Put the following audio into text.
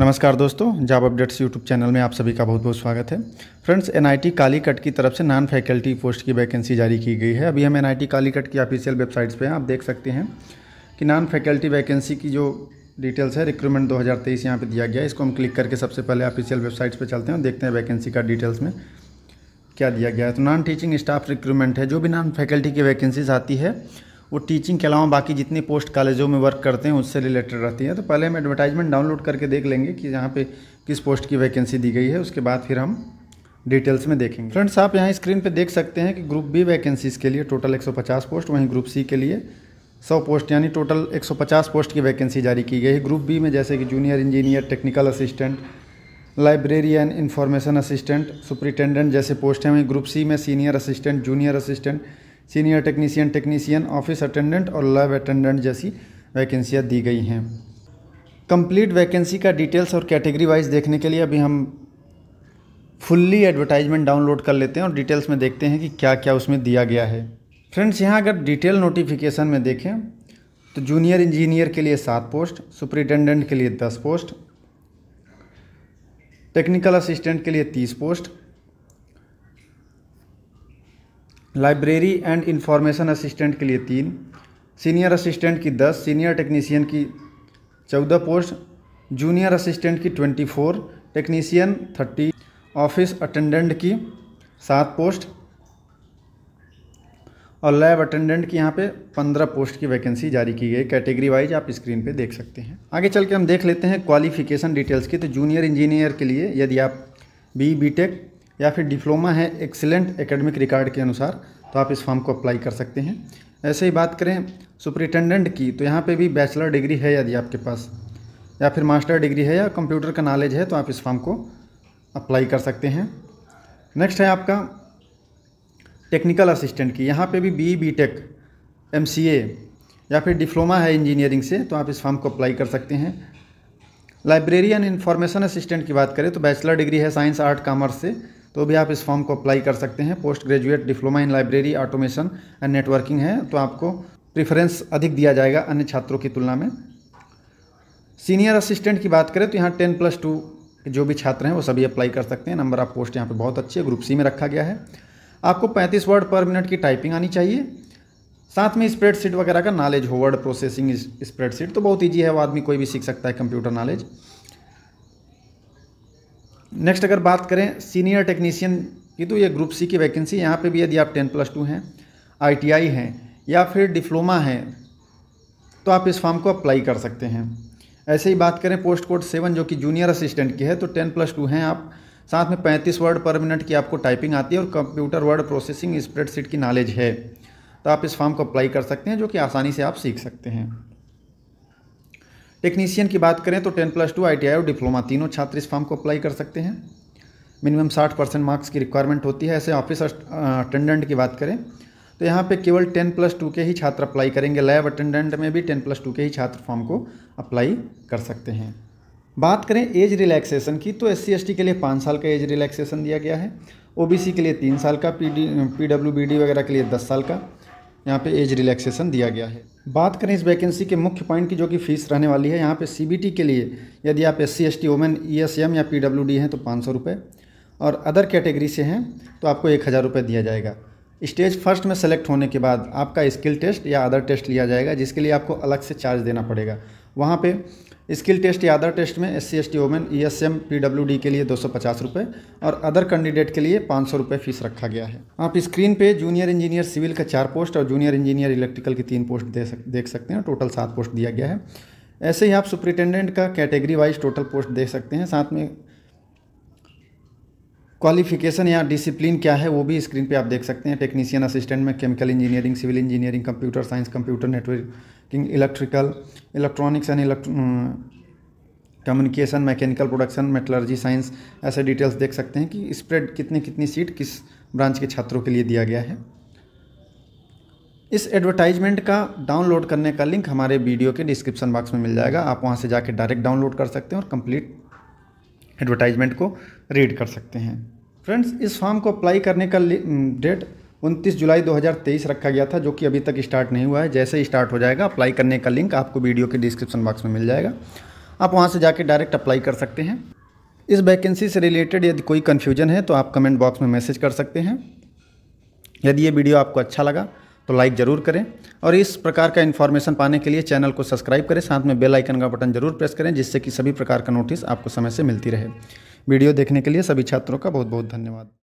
नमस्कार दोस्तों job updates YouTube channel में आप सभी का बहुत बहुत स्वागत है फ्रेंड्स एनआईटी कालीकट की तरफ से नॉन फैकल्टी पोस्ट की वैकेंसी जारी की गई है अभी हम एनआईटी कालीकट की ऑफिशियल वेबसाइट्स पे हैं आप देख सकते हैं कि नॉन फैकल्टी वैकेंसी की जो डिटेल्स है रिक्रूटमेंट 2023 यहाँ पर दिया गया इसको हम क्लिक करके सबसे पहले ऑफिशियल वेबसाइट्स पर चलते हैं और देखते हैं वैकेंसी का डिटेल्स में क्या दिया गया है तो नॉन टीचिंग स्टाफ रिक्रूटमेंट है जो भी नॉन फैकल्टी की वैकेंसीज आती है वो टीचिंग के अलावा बाकी जितनी पोस्ट कॉलेजों में वर्क करते हैं उससे रिलेटेड रहती हैं तो पहले हम एडवर्टाइजमेंट डाउनलोड करके देख लेंगे कि यहाँ पे किस पोस्ट की वैकेंसी दी गई है उसके बाद फिर हम डिटेल्स में देखेंगे फ्रेंड्स आप यहाँ स्क्रीन पर देख सकते हैं कि ग्रुप बी वैकेंसीज़ के लिए टोटल एक पोस्ट वहीं ग्रुप सी के लिए सौ पोस्ट यानी टोटल एक पोस्ट की वैकेंसी जारी की गई है ग्रुप बी में जैसे कि junior engineer technical assistant librarian information assistant superintendent जैसे पोस्ट हैं वहीं ग्रुप सी में senior assistant junior assistant senior technician technician office attendant और लैब अटेंडेंट जैसी वैकेंसियाँ दी गई हैं कंप्लीट वैकेंसी का डिटेल्स और कैटेगरी वाइज देखने के लिए अभी हम फुल्ली एडवर्टाइजमेंट डाउनलोड कर लेते हैं और डिटेल्स में देखते हैं कि क्या क्या उसमें दिया गया है फ्रेंड्स यहाँ अगर डिटेल नोटिफिकेशन में देखें तो जूनियर इंजीनियर के लिए सात पोस्ट सुपरिटेंडेंट के लिए दस पोस्ट टेक्निकल असिस्टेंट के लिए तीस post library and information assistant के लिए तीन सीनियर असिस्टेंट की दस सीनियर टेक्नीसियन की चौदह पोस्ट जूनियर असिस्टेंट की twenty four technician thirty office attendant की सात पोस्ट और लैब अटेंडेंट की यहाँ पे पंद्रह पोस्ट की वैकेंसी जारी की गई कैटेगरी वाइज आप स्क्रीन पे देख सकते हैं आगे चल के हम देख लेते हैं क्वालिफिकेशन डिटेल्स की तो जूनियर इंजीनियर के लिए यदि आप बी बी टेक या फिर डिप्लोमा है एक्सीलेंट एकेडमिक रिकॉर्ड के अनुसार तो आप इस फॉर्म को अप्लाई कर सकते हैं ऐसे ही बात करें सुपरिटेंडेंट की तो यहाँ पे भी बैचलर डिग्री है यदि आपके पास या फिर मास्टर डिग्री है या कंप्यूटर का नॉलेज है तो आप इस फॉर्म को अप्लाई कर सकते हैं नेक्स्ट है आपका टेक्निकल असिस्टेंट की यहाँ पे भी बी बी टेक एम या फिर डिप्लोमा है इंजीनियरिंग से तो आप इस फॉर्म को अप्लाई कर सकते हैं लाइब्रेरियन इन्फॉर्मेशन असिस्टेंट की बात करें तो बैचलर डिग्री है साइंस आर्ट कॉमर्स से तो भी आप इस फॉर्म को अप्लाई कर सकते हैं post graduate diploma in library automation and networking है तो आपको प्रिफरेंस अधिक दिया जाएगा अन्य छात्रों की तुलना में सीनियर असिस्टेंट की बात करें तो यहाँ टेन प्लस टू जो भी छात्र हैं वो सभी अप्लाई कर सकते हैं नंबर ऑफ पोस्ट यहाँ पे बहुत अच्छी है ग्रुप सी में रखा गया है आपको 35 वर्ड पर मिनट की टाइपिंग आनी चाहिए साथ में स्प्रेडशीट वगैरह का नॉलेज हो वर्ड प्रोसेसिंग स्प्रेडशीट तो बहुत ईजी है वो आदमी कोई भी सीख सकता है कंप्यूटर नॉलेज नेक्स्ट अगर बात करें सीनियर टेक्नीशियन की तो ये ग्रुप सी की वैकेंसी यहाँ पे भी यदि आप टेन प्लस टू हैं आईटीआई हैं या फिर डिप्लोमा हैं तो आप इस फॉर्म को अप्लाई कर सकते हैं ऐसे ही बात करें पोस्ट कोड सेवन जो कि जूनियर असिस्टेंट की है तो टेन प्लस टू हैं आप साथ में पैंतीस वर्ड पर मिनट की आपको टाइपिंग आती है और कंप्यूटर वर्ड प्रोसेसिंग स्प्रेडशीट की नॉलेज है तो आप इस फॉर्म को अप्लाई कर सकते हैं जो कि आसानी से आप सीख सकते हैं टेक्नीशियन की बात करें तो टेन प्लस टू आई और डिप्लोमा तीनों छात्र इस फॉर्म को अप्लाई कर सकते हैं मिनिमम साठ परसेंट मार्क्स की रिक्वायरमेंट होती है ऐसे ऑफिस अटेंडेंट की बात करें तो यहाँ पे केवल टेन प्लस टू के ही छात्र अप्लाई करेंगे लैब अटेंडेंट में भी टेन प्लस टू के ही छात्र फॉर्म को अप्लाई कर सकते हैं बात करें एज रिलैक्सेशन की तो एस सी के लिए पाँच साल का एज रिलैक्सेशन दिया गया है ओ के लिए तीन साल का पी डी वगैरह के लिए दस साल का यहाँ पर एज रिलैक्सेशन दिया गया है बात करें इस वैकेंसी के मुख्य पॉइंट की जो कि फ़ीस रहने वाली है यहाँ पे सीबीटी के लिए यदि आप S C S T women E S M या पी डब्ल्यू डी हैं तो पाँच सौ रुपये और अदर कैटेगरी से हैं तो आपको एक हज़ार रुपये दिया जाएगा स्टेज फर्स्ट में सेलेक्ट होने के बाद आपका स्किल टेस्ट या अदर टेस्ट लिया जाएगा जिसके लिए आपको अलग से चार्ज देना पड़ेगा वहाँ पर स्किल टेस्ट या अदर टेस्ट में S C S T women E S M P W D के लिए दो सौ पचास रुपये और अदर कैंडिडेट के लिए पाँच सौ रुपये फीस रखा गया है आप स्क्रीन पे जूनियर इंजीनियर सिविल का चार पोस्ट और जूनियर इंजीनियर इलेक्ट्रिकल की तीन पोस्ट दे सक, देख सकते हैं टोटल सात पोस्ट दिया गया है ऐसे ही आप सुप्रिटेंडेंट का कैटेगरी वाइज टोटल पोस्ट देख सकते हैं साथ में क्वालिफिकेशन या डिसिप्लिन क्या है वो भी स्क्रीन पे आप देख सकते हैं टेक्नीशियन असिस्टेंट में chemical engineering civil engineering computer science computer networking electrical electronics and communication mechanical production metallurgy science ऐसे डिटेल्स देख सकते हैं कि स्प्रेड कितनी कितनी सीट किस ब्रांच के छात्रों के लिए दिया गया है इस एडवर्टाइजमेंट का डाउनलोड करने का लिंक हमारे वीडियो के डिस्क्रिप्शन बॉक्स में मिल जाएगा आप वहाँ से जाकर डायरेक्ट डाउनलोड कर सकते हैं और कंप्लीट एडवर्टाइजमेंट को रीड कर सकते हैं फ्रेंड्स इस फॉर्म को अप्लाई करने का डेट 29 mm, जुलाई 2023 रखा गया था जो कि अभी तक स्टार्ट नहीं हुआ है जैसे ही स्टार्ट हो जाएगा अप्लाई करने का लिंक आपको वीडियो के डिस्क्रिप्शन बॉक्स में मिल जाएगा आप वहाँ से जाके डायरेक्ट अप्लाई कर सकते हैं इस वैकेंसी से रिलेटेड यदि कोई कन्फ्यूजन है तो आप कमेंट बॉक्स में मैसेज कर सकते हैं यदि ये वीडियो आपको अच्छा लगा तो लाइक ज़रूर करें और इस प्रकार का इन्फॉर्मेशन पाने के लिए चैनल को सब्सक्राइब करें साथ में बेल आइकन का बटन जरूर प्रेस करें जिससे कि सभी प्रकार का नोटिस आपको समय से मिलती रहे वीडियो देखने के लिए सभी छात्रों का बहुत बहुत धन्यवाद